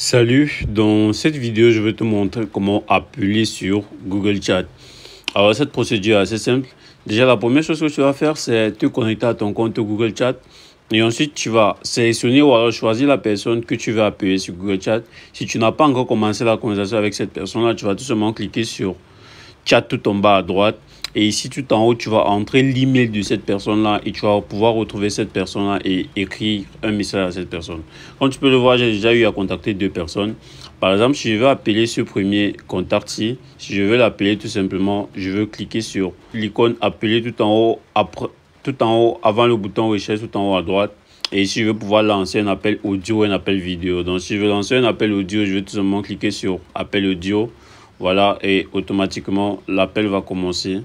Salut, dans cette vidéo, je vais te montrer comment appeler sur Google Chat. Alors, cette procédure est assez simple. Déjà, la première chose que tu vas faire, c'est te connecter à ton compte Google Chat. Et ensuite, tu vas sélectionner ou alors choisir la personne que tu veux appeler sur Google Chat. Si tu n'as pas encore commencé la conversation avec cette personne-là, tu vas tout simplement cliquer sur Chat tout en bas à droite. Et ici, tout en haut, tu vas entrer l'email de cette personne-là et tu vas pouvoir retrouver cette personne-là et écrire un message à cette personne. Comme tu peux le voir, j'ai déjà eu à contacter deux personnes. Par exemple, si je veux appeler ce premier contact-ci, si je veux l'appeler tout simplement, je veux cliquer sur l'icône appeler tout en haut, tout en haut avant le bouton recherche tout en haut à droite. Et ici, je veux pouvoir lancer un appel audio ou un appel vidéo. Donc, si je veux lancer un appel audio, je vais tout simplement cliquer sur appel audio. Voilà, et automatiquement, l'appel va commencer.